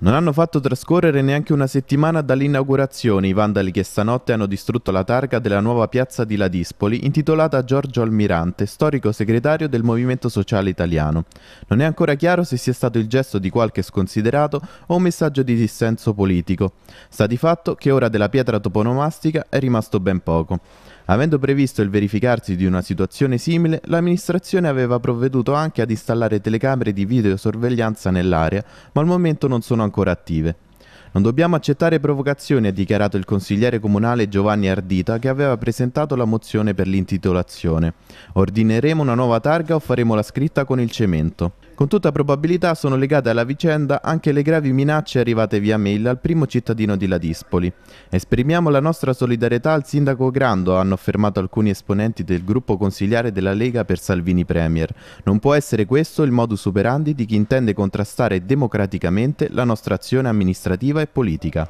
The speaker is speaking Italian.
Non hanno fatto trascorrere neanche una settimana dall'inaugurazione i vandali che stanotte hanno distrutto la targa della nuova piazza di Ladispoli intitolata a Giorgio Almirante, storico segretario del Movimento Sociale Italiano. Non è ancora chiaro se sia stato il gesto di qualche sconsiderato o un messaggio di dissenso politico. Sta di fatto che ora della pietra toponomastica è rimasto ben poco. Avendo previsto il verificarsi di una situazione simile, l'amministrazione aveva provveduto anche ad installare telecamere di videosorveglianza nell'area, ma al momento non sono ancora attive. Non dobbiamo accettare provocazioni, ha dichiarato il consigliere comunale Giovanni Ardita che aveva presentato la mozione per l'intitolazione. Ordineremo una nuova targa o faremo la scritta con il cemento. Con tutta probabilità sono legate alla vicenda anche le gravi minacce arrivate via mail al primo cittadino di Ladispoli. Esprimiamo la nostra solidarietà al sindaco Grando, hanno affermato alcuni esponenti del gruppo consigliare della Lega per Salvini Premier. Non può essere questo il modus operandi di chi intende contrastare democraticamente la nostra azione amministrativa e politica.